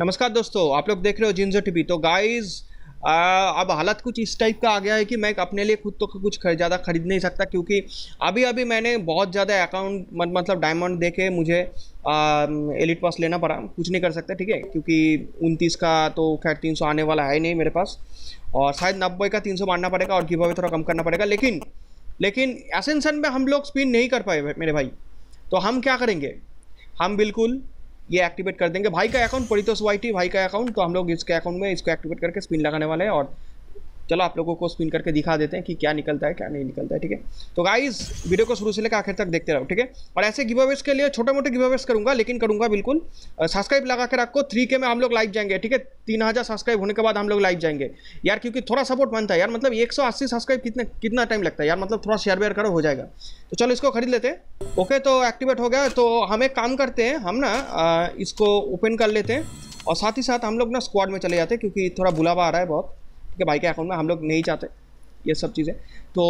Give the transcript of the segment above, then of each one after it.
नमस्कार दोस्तों आप लोग देख रहे हो जिन्जो टीवी तो गाइज अब हालत कुछ इस टाइप का आ गया है कि मैं अपने लिए खुद तो कुछ ज़्यादा खरीद नहीं सकता क्योंकि अभी अभी मैंने बहुत ज़्यादा अकाउंट मत, मतलब डायमंड देखे मुझे एलिट पास लेना पड़ा कुछ नहीं कर सकते ठीक है क्योंकि उनतीस का तो खैर तीन सौ आने वाला है नहीं मेरे पास और शायद नब्बे का तीन सौ मारना पड़ेगा और घी अवे थोड़ा कम करना पड़ेगा लेकिन लेकिन एसेंसन में हम लोग स्पिन नहीं कर पाए मेरे भाई तो हम क्या करेंगे हम बिल्कुल ये एक्टिवेट कर देंगे भाई का अकाउंट परितोष वाई भाई का अकाउंट तो हम लोग इसके अकाउंट में इसको एक्टिवेट करके स्पिन लगाने वाले हैं और चलो आप लोगों को स्पिन करके दिखा देते हैं कि क्या निकलता है क्या नहीं निकलता है ठीक है तो गाइज वीडियो को शुरू से लेकर आखिर तक देखते रहो ठीक है और ऐसे गिव अवेस के लिए छोटे मोटे गिव अवेस करूंगा लेकिन करूंगा बिल्कुल सब्सक्राइब लगा के रखो थ्री के में हम लोग लाइव जाएंगे ठीक है तीन हज़ार सब्सक्राइब होने के बाद हम लोग लाइव जाएंगे यार क्योंकि थोड़ा सपोर्ट बनता है यार मतलब एक सौ अस्सी सब्सक्राइब कितने कितना टाइम लगता है यार मतलब थोड़ा शेयर वेयर करो हो जाएगा तो चलो इसको खरीद लेते हैं ओके तो एक्टिवेट हो गया तो हम एक काम करते हैं हम ना इसको ओपन कर लेते हैं और साथ ही साथ हम लोग ना स्क्वाड में चले जाते हैं क्योंकि थोड़ा बुलावा आ रहा है बहुत कि भाई के अकाउंट में हम लोग नहीं चाहते ये सब चीज़ें तो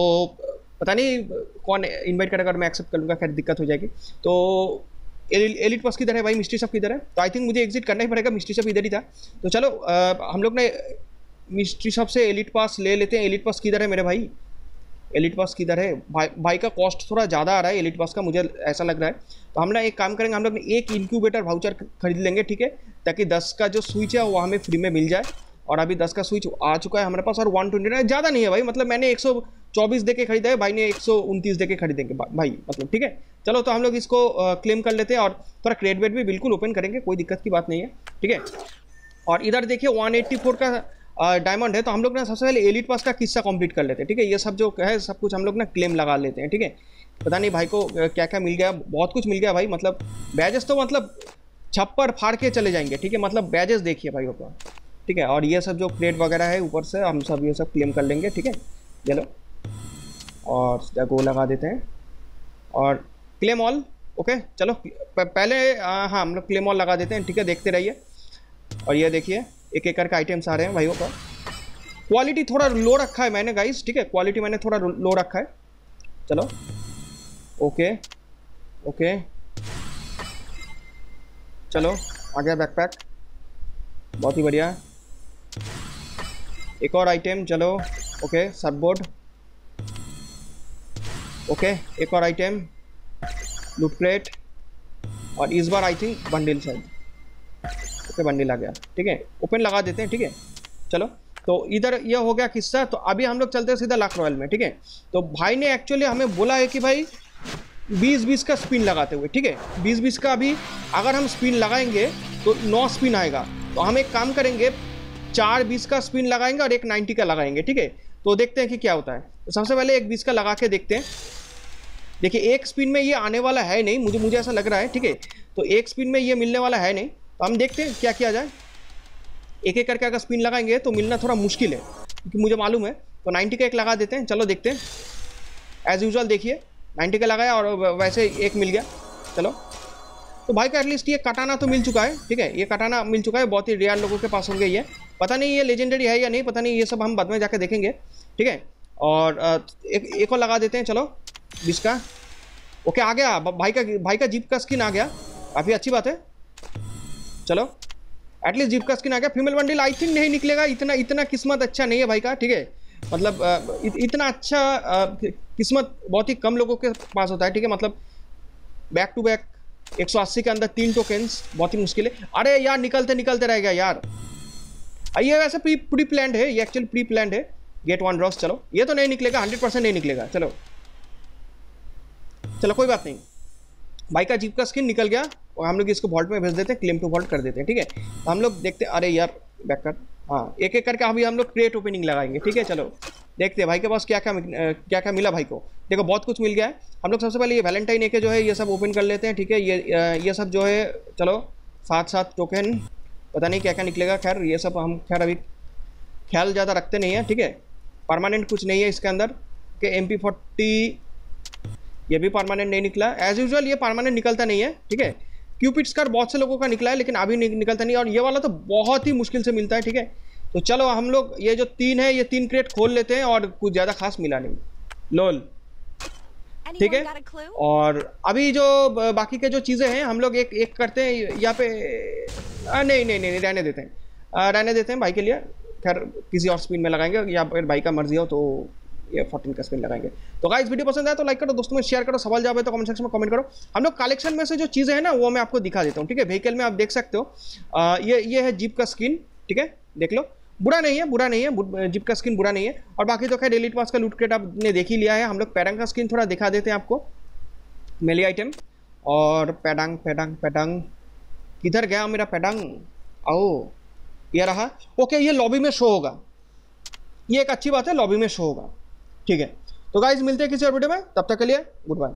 पता नहीं कौन इन्वाइट करेगा अगर मैं एक्सेप्ट कर लूँगा खैर दिक्कत हो जाएगी तो एलिट पास किधर है भाई मिस्ट्री सब किधर है तो आई थिंक मुझे एग्जिट करना ही पड़ेगा मिस्ट्री सब इधर ही था तो चलो आ, हम लोग ने मिस्ट्री सब से एलिट पास ले लेते हैं एलिट पास किधर है मेरे भाई एलिट पास किधर है भाई भाई का कॉस्ट थोड़ा ज़्यादा आ रहा है एलिट पास का मुझे ऐसा लग रहा है तो हम ना एक काम करेंगे हम लोग एक इंक्यूबेटर वाउचर खरीद लेंगे ठीक है ताकि दस का जो स्विच है वो हमें फ्री में मिल जाए और अभी दस का स्विच आ चुका है हमारे पास और वन ट्वेंटी नाइन ज़्यादा नहीं है भाई मतलब मैंने एक सौ चौबीस दे के खरीदा है भाई ने एक सौ उनतीस दे के खरीदेंगे भाई मतलब ठीक है चलो तो हम लोग इसको क्लेम कर लेते हैं और थोड़ा क्रेडिट वेट भी बिल्कुल ओपन करेंगे कोई दिक्कत की बात नहीं है ठीक है और इधर देखिए फोर का डायमंड है तो हम लोग ना सबसे पहले एलिट पास का किस्सा कंप्लीट कर लेते हैं ठीक है ये सब जो है सब कुछ हम लोग ना क्लेम लगा लेते हैं ठीक है पता नहीं भाई को क्या क्या मिल गया बहुत कुछ मिल गया भाई मतलब बैजेस तो मतलब छप्पर फाड़ के चले जाएंगे ठीक है मतलब बैजेस देखिए भाई अपना ठीक है और ये सब जो प्लेट वगैरह है ऊपर से हम सब ये सब क्लेम कर लेंगे ठीक है ये लो और गो लगा देते हैं और क्लेम ऑल ओके चलो पहले आ, हाँ हम लोग क्लेम ऑल लगा देते हैं ठीक है देखते रहिए और ये देखिए एक एक करके आइटम्स आ रहे हैं भाइयों का क्वालिटी थोड़ा लो रखा है मैंने गाइस ठीक है क्वालिटी मैंने थोड़ा लो रखा है चलो ओके ओके चलो आ गया बैकपैक बहुत ही बढ़िया एक और आइटम चलो ओके सबोर्ड ओके एक और आइटम लूट प्लेट और इस बार आई थिंक बंडिल शायद ओके बंडिल आ गया ठीक है ओपन लगा देते हैं ठीक है चलो तो इधर यह हो गया किस्सा तो अभी हम लोग चलते हैं सीधा लाख रॉयल में ठीक है तो भाई ने एक्चुअली हमें बोला है कि भाई बीस बीस का स्पिन लगाते हुए ठीक है बीस बीस का अभी अगर हम स्पिन लगाएंगे तो नौ स्पिन आएगा तो हम एक काम करेंगे चार बीस का स्पिन लगाएंगे और एक नाइन्टी का लगाएंगे ठीक है तो देखते हैं कि क्या होता है तो सबसे पहले एक बीस का लगा के देखते हैं देखिए एक स्पिन में ये आने वाला है नहीं मुझे मुझे ऐसा लग रहा है ठीक है तो एक स्पिन में ये मिलने वाला है नहीं तो हम देखते हैं क्या किया जाए एक एक करके अगर स्पिन लगाएंगे तो मिलना थोड़ा मुश्किल है क्योंकि मुझे मालूम है तो नाइन्टी का एक लगा देते हैं चलो देखते हैं एज़ यूजल देखिए नाइन्टी का लगाया और वैसे एक मिल गया चलो तो भाई का एटलीस्ट ये कटाना तो मिल चुका है ठीक है ये कटाना मिल चुका है बहुत ही रेयर लोगों के पास होंगे ये पता नहीं ये लेजेंडरी है या नहीं पता नहीं ये सब हम बाद में जाके देखेंगे ठीक है और एक एक और लगा देते हैं चलो बीस का ओके आ गया भाई का भाई का जीप का स्किन आ गया काफ़ी अच्छी बात है चलो एटलीस्ट जीप का स्किन आ गया फीमेल बंडल आई थिंक नहीं निकलेगा इतना इतना किस्मत अच्छा नहीं है भाई का ठीक है मतलब इतना अच्छा किस्मत बहुत ही कम लोगों के पास होता है ठीक है मतलब बैक टू बैक 180 के अंदर तीन टोकेंस बहुत ही मुश्किल है अरे यार निकलते निकलते रह गया यार ये वैसे प्री प्री प्लान है ये एक्चुअली प्री प्लान है गेट वन ड्रॉस चलो ये तो नहीं निकलेगा हंड्रेड परसेंट नहीं निकलेगा चलो चलो कोई बात नहीं बाइक का जीप का स्किन निकल गया और हम लोग इसको वॉल्ट में भेज देते हैं क्लेम टू वॉल्ट कर देते हैं ठीक है हम लोग देखते हैं अरे यार बैक कर हाँ एक एक करके अभी हम लोग क्रिएट ओपनिंग लगाएंगे ठीक है चलो देखते हैं भाई के पास क्या क्या क्या क्या मिला भाई को देखो बहुत कुछ मिल गया है हम लोग सबसे पहले ये वैलेंटाइन एक जो है ये सब ओपन कर लेते हैं ठीक है ये ये सब जो है चलो साथ साथ टोकन पता नहीं क्या क्या निकलेगा खैर ये सब हम खैर अभी ख्याल ज़्यादा रखते नहीं है ठीक है परमानेंट कुछ नहीं है इसके अंदर कि एम पी ये भी परमानेंट नहीं निकला एज यूजल ये परमानेंट निकलता नहीं है ठीक है क्यूपिट्स कार बहुत से लोगों का निकला है लेकिन अभी निकलता नहीं और ये वाला तो बहुत ही मुश्किल से मिलता है ठीक है तो चलो हम लोग ये जो तीन है ये तीन क्रेट खोल लेते हैं और कुछ ज़्यादा खास मिला नहीं लोल ठीक है और अभी जो बाकी के जो चीज़ें हैं हम लोग एक एक करते हैं यहाँ पे आ, नहीं नहीं नहीं रहने देते हैं रहने देते हैं भाई के लिए खैर किसी और स्पिन में लगाएंगे या फिर भाई का मर्जी हो तो ये फोर्टीन का स्पिन लगाएंगे तो अगर इस वीडियो पसंद आया तो लाइक करो दोस्तों में शेयर करो सवाल जवाब है तो कमेंट सेक्शन में कमेंट करो हम लोग कलेक्शन में से जो चीज़ें हैं ना वो मैं आपको दिखा देता हूँ ठीक है व्हीकल में आप देख सकते हो आ, ये ये है जीप का स्किन ठीक है देख लो बुरा नहीं है बुरा नहीं है जिप का स्किन बुरा नहीं है और बाकी तो खैर डेली पास का लूट क्रेट आपने देख ही लिया है हम लोग पैडंग का स्किन थोड़ा दिखा देते हैं आपको मेली आइटम और पैडंग पैडंग पैडंग किधर गया मेरा पैडंग आओ ये रहा ओके ये लॉबी में शो होगा ये एक अच्छी बात है लॉबी में शो होगा ठीक है तो गाइज मिलते हैं किसी और वीडियो में तब तक के लिए गुड बाय